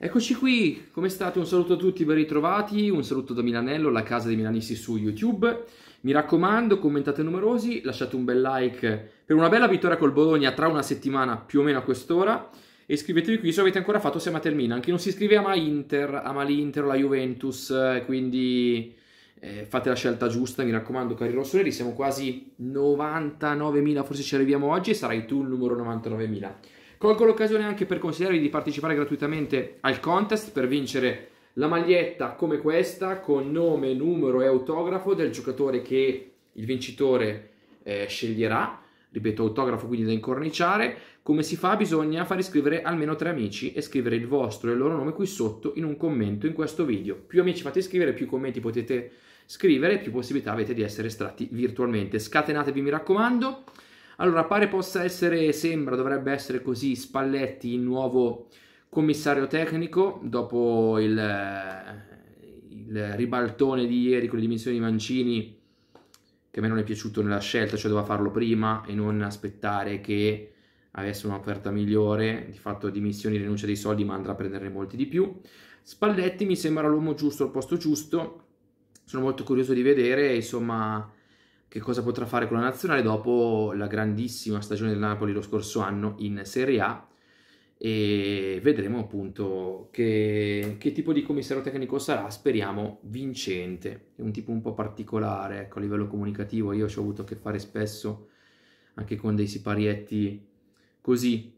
Eccoci qui, come state? Un saluto a tutti, ben ritrovati, un saluto da Milanello, la casa dei milanisti su YouTube. Mi raccomando, commentate numerosi, lasciate un bel like per una bella vittoria col Bologna tra una settimana più o meno a quest'ora e iscrivetevi qui se avete ancora fatto siamo a Termina, anche non si iscrive ama Inter, ama l'Inter o la Juventus, eh, quindi eh, fate la scelta giusta, mi raccomando cari rossoneri, siamo quasi 99.000, forse ci arriviamo oggi e sarai tu il numero 99.000. Colgo l'occasione anche per consigliarvi di partecipare gratuitamente al contest per vincere la maglietta come questa con nome, numero e autografo del giocatore che il vincitore eh, sceglierà. Ripeto, autografo quindi da incorniciare. Come si fa? Bisogna far iscrivere almeno tre amici e scrivere il vostro e il loro nome qui sotto in un commento in questo video. Più amici fate iscrivere, più commenti potete scrivere, più possibilità avete di essere estratti virtualmente. Scatenatevi, mi raccomando. Allora, pare possa essere, sembra, dovrebbe essere così, Spalletti il nuovo commissario tecnico dopo il, eh, il ribaltone di ieri con le dimissioni di Mancini che a me non è piaciuto nella scelta, cioè doveva farlo prima e non aspettare che avesse un'offerta migliore, di fatto dimissioni, rinuncia dei soldi, ma andrà a prenderne molti di più. Spalletti mi sembra l'uomo giusto al posto giusto, sono molto curioso di vedere, insomma, che cosa potrà fare con la nazionale dopo la grandissima stagione del Napoli lo scorso anno in Serie A e vedremo appunto che, che tipo di commissario tecnico sarà, speriamo vincente, è un tipo un po' particolare ecco, a livello comunicativo, io ci ho avuto a che fare spesso anche con dei siparietti così,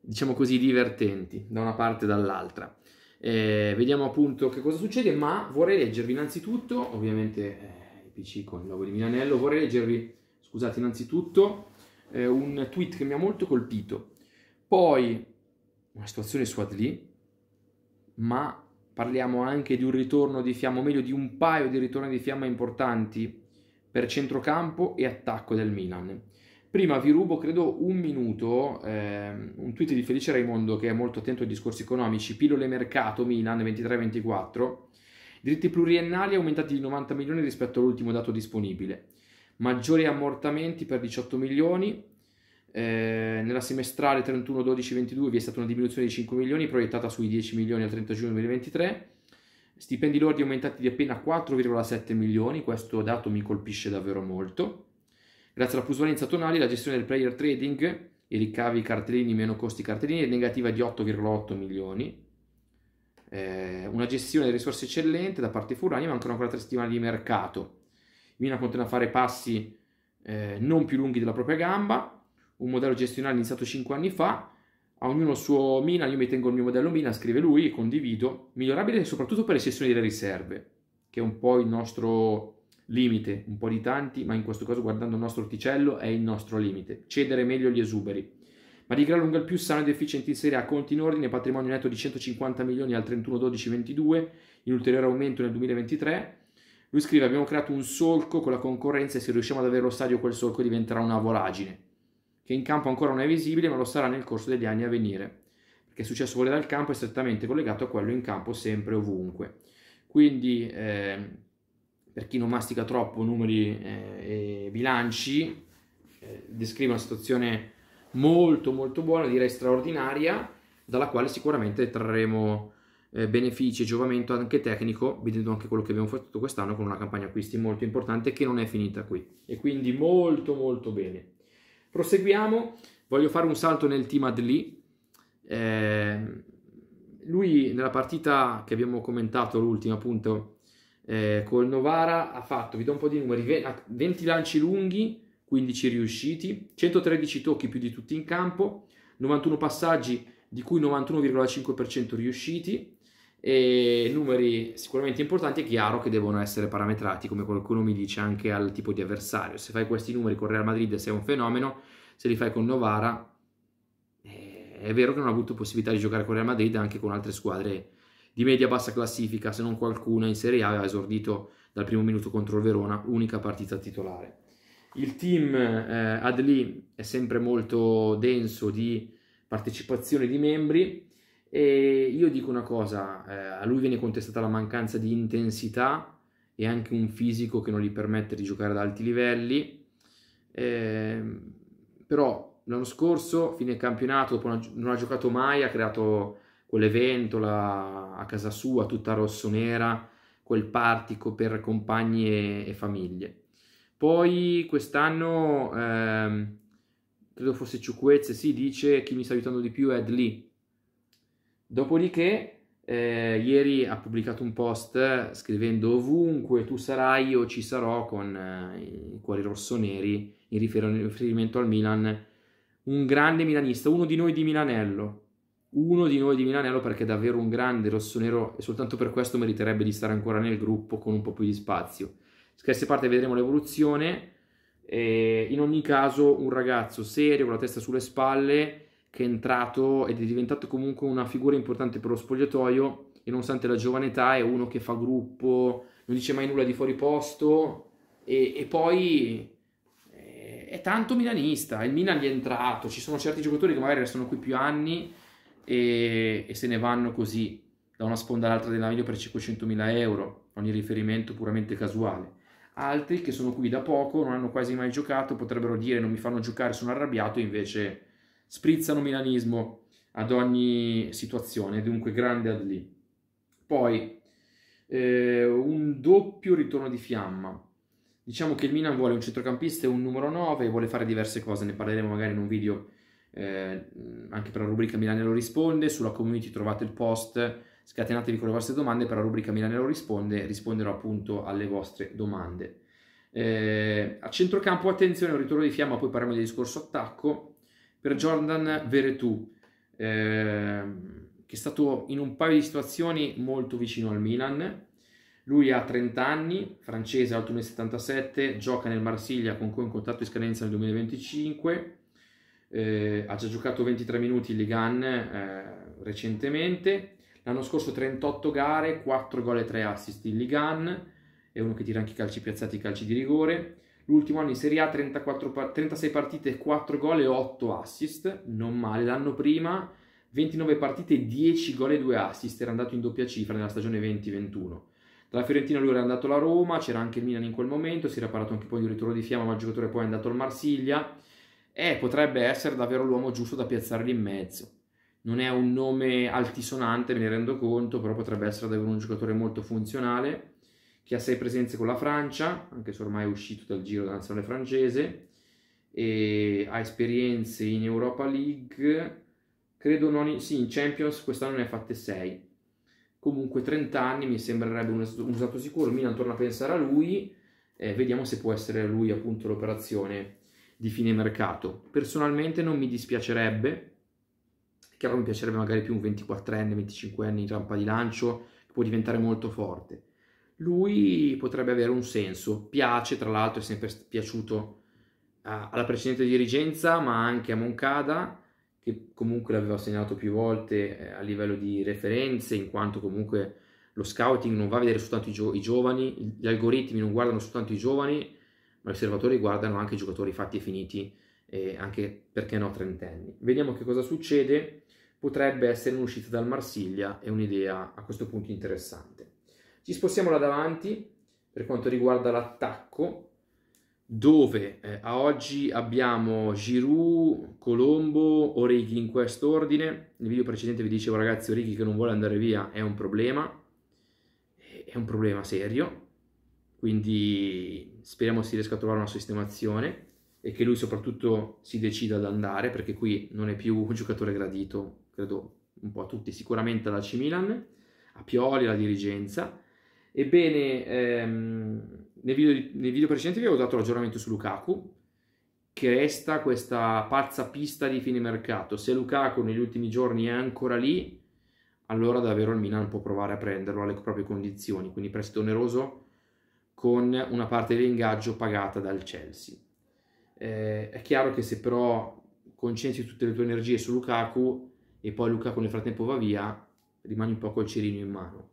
diciamo così, divertenti da una parte e dall'altra. Eh, vediamo appunto che cosa succede, ma vorrei leggervi innanzitutto, ovviamente... Eh, PC con il logo di Milanello. Vorrei leggervi, scusate innanzitutto, eh, un tweet che mi ha molto colpito. Poi una situazione su Adli, ma parliamo anche di un ritorno di fiamma, o meglio di un paio di ritorni di fiamma importanti per centrocampo e attacco del Milan. Prima vi rubo, credo, un minuto, ehm, un tweet di Felice Raimondo che è molto attento ai discorsi economici, pillole mercato Milan 23-24, Diritti pluriennali aumentati di 90 milioni rispetto all'ultimo dato disponibile. Maggiori ammortamenti per 18 milioni. Eh, nella semestrale 31-12-22 vi è stata una diminuzione di 5 milioni proiettata sui 10 milioni al 30 giugno 2023. Stipendi lordi aumentati di appena 4,7 milioni, questo dato mi colpisce davvero molto. Grazie alla plusvalenza tonali, la gestione del player trading, i ricavi cartellini meno costi cartellini è negativa di 8,8 milioni eh, una gestione delle risorse eccellente da parte Furani, Furlani, mancano ancora tre settimane di mercato. Mina continua a fare passi eh, non più lunghi della propria gamba, un modello gestionale iniziato 5 anni fa, a ognuno il suo Mina, io mi tengo il mio modello Mina, scrive lui, condivido, migliorabile soprattutto per le sessioni delle riserve, che è un po' il nostro limite, un po' di tanti, ma in questo caso guardando il nostro orticello è il nostro limite, cedere meglio gli esuberi ma di gran lunga il più sano ed efficiente in Serie A, conti in ordine, patrimonio netto di 150 milioni al 31-12-22, in ulteriore aumento nel 2023. Lui scrive abbiamo creato un solco con la concorrenza e se riusciamo ad avere lo stadio quel solco diventerà una voragine, che in campo ancora non è visibile ma lo sarà nel corso degli anni a venire, perché è successo fuori dal campo è strettamente collegato a quello in campo sempre e ovunque. Quindi eh, per chi non mastica troppo numeri eh, e bilanci, eh, descrive una situazione molto molto buona, direi straordinaria, dalla quale sicuramente trarremo eh, benefici e giovamento anche tecnico, vedendo anche quello che abbiamo fatto quest'anno con una campagna acquisti molto importante che non è finita qui e quindi molto molto bene. Proseguiamo, voglio fare un salto nel team Adli. Eh, lui nella partita che abbiamo commentato, l'ultima appunto, eh, col Novara ha fatto, vi do un po' di numeri, 20 lanci lunghi, 15 riusciti, 113 tocchi più di tutti in campo, 91 passaggi di cui 91,5% riusciti e numeri sicuramente importanti è chiaro che devono essere parametrati come qualcuno mi dice anche al tipo di avversario se fai questi numeri con Real Madrid sei un fenomeno se li fai con Novara eh, è vero che non ha avuto possibilità di giocare con Real Madrid anche con altre squadre di media-bassa classifica se non qualcuna in Serie A aveva esordito dal primo minuto contro il Verona unica partita titolare il team eh, Adli è sempre molto denso di partecipazione di membri e io dico una cosa, eh, a lui viene contestata la mancanza di intensità e anche un fisico che non gli permette di giocare ad alti livelli, eh, però l'anno scorso, fine campionato, dopo non ha giocato mai, ha creato quell'evento la, a casa sua, tutta rosso-nera, quel partico per compagni e, e famiglie poi quest'anno, ehm, credo fosse Ciuquezze, si sì, dice chi mi sta aiutando di più è Ed Lee. Dopodiché, eh, ieri ha pubblicato un post scrivendo ovunque tu sarai io ci sarò con eh, i cuori rossoneri in riferimento al Milan un grande milanista uno di noi di Milanello uno di noi di Milanello perché è davvero un grande rossonero e soltanto per questo meriterebbe di stare ancora nel gruppo con un po' più di spazio Scherzi a parte, vedremo l'evoluzione. Eh, in ogni caso, un ragazzo serio, con la testa sulle spalle, che è entrato ed è diventato comunque una figura importante per lo spogliatoio e nonostante la giovane età è uno che fa gruppo, non dice mai nulla di fuori posto e, e poi eh, è, tanto milanista, il Milan gli è entrato, ci sono certi giocatori che magari restano qui più anni e, e se ne vanno così da una sponda all'altra della video per 500.000 euro, ogni riferimento puramente casuale. Altri che sono qui da poco, non hanno quasi mai giocato, potrebbero dire non mi fanno giocare, sono arrabbiato, invece sprizzano milanismo ad ogni situazione, dunque grande Adli. Poi eh, un doppio ritorno di fiamma. Diciamo che il Milan vuole un centrocampista e un numero 9, vuole fare diverse cose, ne parleremo magari in un video eh, anche per la rubrica Milanello risponde, sulla community trovate il post Scatenatevi con le vostre domande per la rubrica Milanello risponde, risponderò appunto alle vostre domande. Eh, a centrocampo, attenzione, un ritorno di fiamma, poi parliamo del discorso attacco. Per Jordan Veretù, eh, che è stato in un paio di situazioni molto vicino al Milan. Lui ha 30 anni, francese, alto 1,77, gioca nel Marsiglia con cui è in contatto di scadenza nel 2025. Eh, ha già giocato 23 minuti in Ligan eh, recentemente L'anno scorso 38 gare, 4 gol e 3 assist in Ligan, è uno che tira anche i calci piazzati e i calci di rigore. L'ultimo anno in Serie A 34, 36 partite, 4 gol e 8 assist, non male. L'anno prima 29 partite, 10 gol e 2 assist, era andato in doppia cifra nella stagione 20-21. Dalla Fiorentina lui era andato alla Roma, c'era anche il Milan in quel momento, si era parlato anche poi di un ritorno di fiamma, ma il giocatore poi è andato al Marsiglia e eh, potrebbe essere davvero l'uomo giusto da piazzare lì in mezzo non è un nome altisonante, me ne rendo conto, però potrebbe essere davvero un giocatore molto funzionale, che ha sei presenze con la Francia, anche se ormai è uscito dal giro della nazionale francese, e ha esperienze in Europa League, credo non in, sì, in Champions quest'anno ne ha fatte 6. Comunque 30 anni mi sembrerebbe un, un usato sicuro, Milan torna a pensare a lui, eh, vediamo se può essere lui appunto l'operazione di fine mercato. Personalmente non mi dispiacerebbe, Chiaro mi piacerebbe magari più un 24enne, 25enne in rampa di lancio, che può diventare molto forte. Lui potrebbe avere un senso, piace tra l'altro, è sempre piaciuto alla precedente dirigenza, ma anche a Moncada, che comunque l'aveva segnalato più volte eh, a livello di referenze, in quanto comunque lo scouting non va a vedere soltanto i, gio- i, giovani, gli algoritmi non guardano soltanto i giovani, ma gli osservatori guardano anche i giocatori fatti e finiti e anche perché no trentenni. Vediamo che cosa succede, potrebbe essere un'uscita dal Marsiglia, è un'idea a questo punto interessante. Ci spostiamo là davanti per quanto riguarda l'attacco, dove eh, a oggi abbiamo Giroud, Colombo, Orighi in questo ordine. Nel video precedente vi dicevo ragazzi Orighi che non vuole andare via è un problema, eh, è un problema serio, quindi speriamo si riesca a trovare una sistemazione e che lui soprattutto si decida ad andare perché qui non è più un giocatore gradito, credo un po' a tutti, sicuramente alla C Milan, a Pioli, alla dirigenza. Ebbene, ehm, nel, video, nel video precedente vi avevo dato l'aggiornamento su Lukaku, che resta questa pazza pista di fine mercato. Se Lukaku negli ultimi giorni è ancora lì, allora davvero il Milan può provare a prenderlo alle proprie condizioni, quindi prestito oneroso con una parte dell'ingaggio pagata dal Chelsea. Eh, è chiaro che se però concentri tutte le tue energie su Lukaku e poi Lukaku nel frattempo va via, rimani un po' col cerino in mano.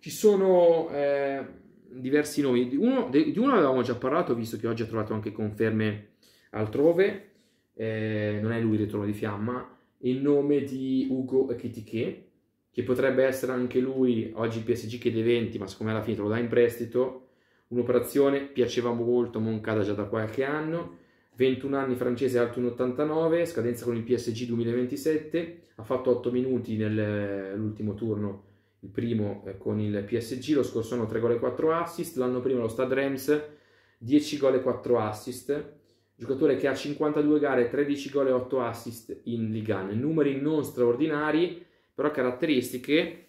Ci sono eh, diversi nomi, di uno, di uno, avevamo già parlato visto che oggi ha trovato anche conferme altrove, eh, non è lui il ritorno di fiamma, il nome di Ugo Ekitike, che potrebbe essere anche lui, oggi il PSG chiede 20, ma siccome alla fine te lo dà in prestito, un'operazione, piaceva molto Moncada già da qualche anno, 21 anni francese alto 1,89, scadenza con il PSG 2027, ha fatto 8 minuti nell'ultimo turno, il primo eh, con il PSG, lo scorso anno 3 gol e 4 assist, l'anno prima lo Stad Rams 10 gol e 4 assist, giocatore che ha 52 gare, 13 gol e 8 assist in Ligan, numeri non straordinari, però caratteristiche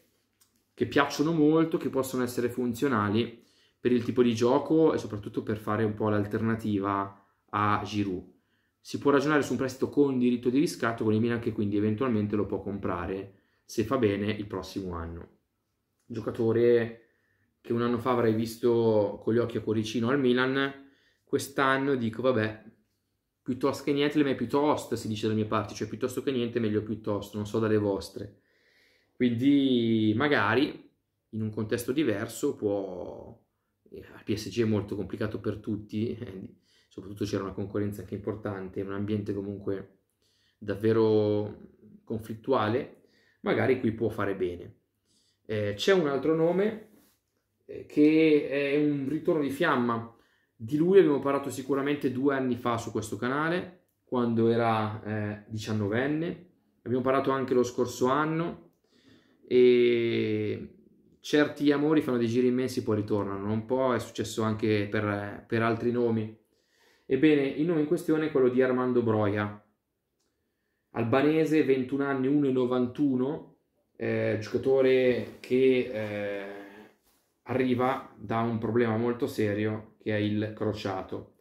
che piacciono molto, che possono essere funzionali per il tipo di gioco e soprattutto per fare un po' l'alternativa a Giroud. Si può ragionare su un prestito con diritto di riscatto con il Milan che quindi eventualmente lo può comprare se fa bene il prossimo anno. Giocatore che un anno fa avrei visto con gli occhi a cuoricino al Milan, quest'anno dico vabbè, piuttosto che niente, le ma piuttosto si dice dalle mie parti, cioè piuttosto che niente, meglio piuttosto, non so dalle vostre. Quindi magari in un contesto diverso può, al eh, PSG è molto complicato per tutti, eh, soprattutto c'era una concorrenza anche importante, un ambiente comunque davvero conflittuale, magari qui può fare bene. Eh, c'è un altro nome eh, che è un ritorno di fiamma, di lui abbiamo parlato sicuramente due anni fa su questo canale, quando era eh, diciannovenne, abbiamo parlato anche lo scorso anno e certi amori fanno dei giri immensi poi ritornano. Un po' è successo anche per, eh, per altri nomi Ebbene, il nome in questione è quello di Armando Broia, albanese, 21 anni, 1,91, eh, giocatore che eh, arriva da un problema molto serio che è il crociato.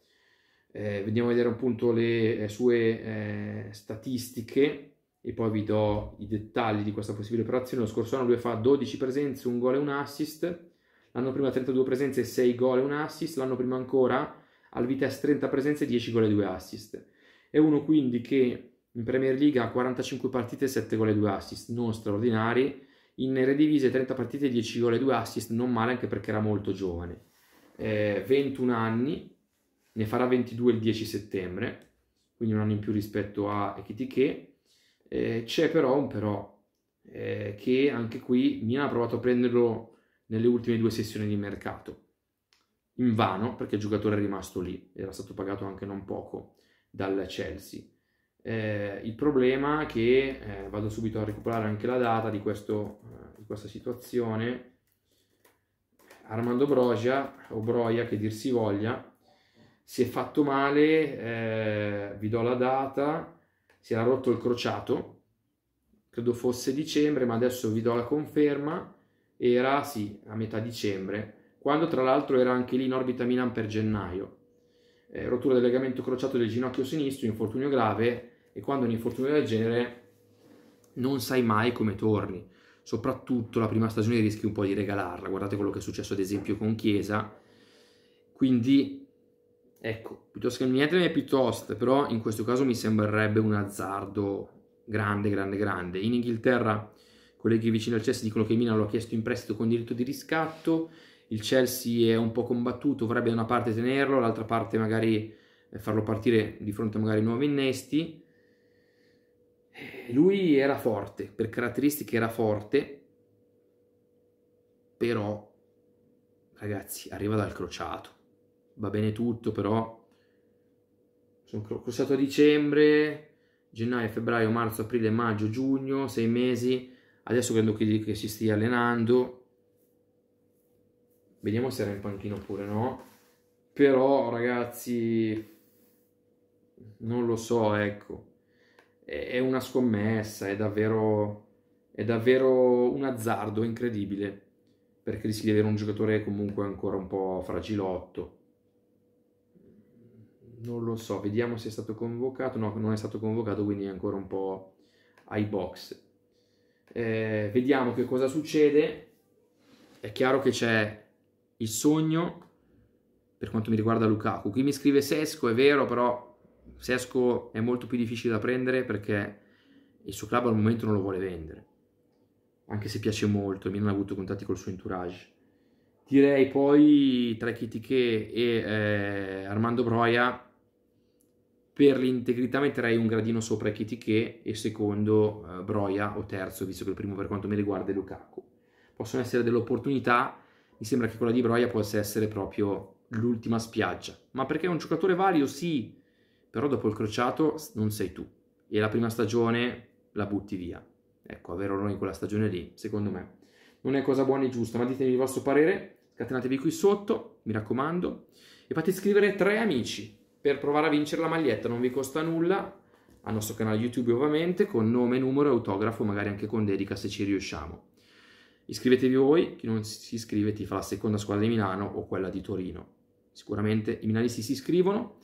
Eh, vediamo a vedere appunto le eh, sue eh, statistiche e poi vi do i dettagli di questa possibile operazione. Lo scorso anno lui fa 12 presenze, un gol e un assist. L'anno prima 32 presenze, 6 gol e un assist. L'anno prima ancora al Vitesse 30 presenze, 10 gol e 2 assist. È uno quindi che in Premier League ha 45 partite, 7 gol e 2 assist, non straordinari. In Redivise 30 partite, 10 gol e 2 assist, non male anche perché era molto giovane. Eh, 21 anni, ne farà 22 il 10 settembre, quindi un anno in più rispetto a Echitiché. Eh, c'è però un però eh, che anche qui Milan ha provato a prenderlo nelle ultime due sessioni di mercato invano perché il giocatore è rimasto lì, era stato pagato anche non poco dal Chelsea. Eh, il problema è che eh, vado subito a recuperare anche la data di, questo, eh, di questa situazione. Armando Brogia, o Broia che dir si voglia, si è fatto male, eh, vi do la data, si era rotto il crociato, credo fosse dicembre, ma adesso vi do la conferma, era sì, a metà dicembre quando tra l'altro era anche lì in orbita Milan per gennaio. Eh, rottura del legamento crociato del ginocchio sinistro, infortunio grave e quando un infortunio del genere non sai mai come torni. Soprattutto la prima stagione rischi un po' di regalarla. Guardate quello che è successo ad esempio con Chiesa. Quindi ecco, piuttosto che niente è piuttosto, però in questo caso mi sembrerebbe un azzardo grande, grande, grande. In Inghilterra colleghi vicini al CES dicono che Milan lo ha chiesto in prestito con diritto di riscatto il Chelsea è un po' combattuto, vorrebbe da una parte tenerlo, dall'altra parte magari eh, farlo partire di fronte a nuovi innesti. Eh, lui era forte, per caratteristiche era forte, però ragazzi arriva dal crociato, va bene tutto però sono crociato a dicembre, gennaio, febbraio, marzo, aprile, maggio, giugno, sei mesi, adesso credo che si stia allenando, Vediamo se era in panchino oppure no. Però, ragazzi, non lo so, ecco. È una scommessa, è davvero, è davvero un azzardo incredibile. Perché rischi di avere un giocatore comunque ancora un po' fragilotto. Non lo so, vediamo se è stato convocato. No, non è stato convocato, quindi è ancora un po' ai box. Eh, vediamo che cosa succede. È chiaro che c'è il sogno per quanto mi riguarda Lukaku. Qui mi scrive Sesco, è vero, però Sesco è molto più difficile da prendere perché il suo club al momento non lo vuole vendere. Anche se piace molto, il non ha avuto contatti col suo entourage. Direi poi tra Kitiche e eh, Armando Broia per l'integrità metterei un gradino sopra Kitiche e secondo eh, Broia o terzo, visto che il primo per quanto mi riguarda è Lukaku. Possono essere delle opportunità mi sembra che quella di Broia possa essere proprio l'ultima spiaggia. Ma perché è un giocatore valido, sì, però dopo il crociato non sei tu. E la prima stagione la butti via. Ecco, avere Oroni in quella stagione lì, secondo me, non è cosa buona e giusta. Ma ditemi il vostro parere, scatenatevi qui sotto, mi raccomando. E fate iscrivere tre amici per provare a vincere la maglietta, non vi costa nulla. Al nostro canale YouTube ovviamente, con nome, numero e autografo, magari anche con dedica se ci riusciamo. Iscrivetevi voi, chi non si iscrive ti fa la seconda squadra di Milano o quella di Torino. Sicuramente i milanisti si iscrivono.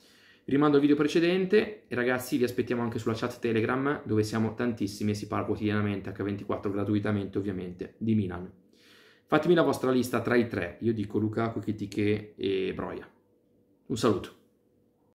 Vi rimando al video precedente e ragazzi vi aspettiamo anche sulla chat Telegram dove siamo tantissimi e si parla quotidianamente, H24 gratuitamente ovviamente, di Milan. Fatemi la vostra lista tra i tre, io dico Luca, Kukitique e Broia. Un saluto.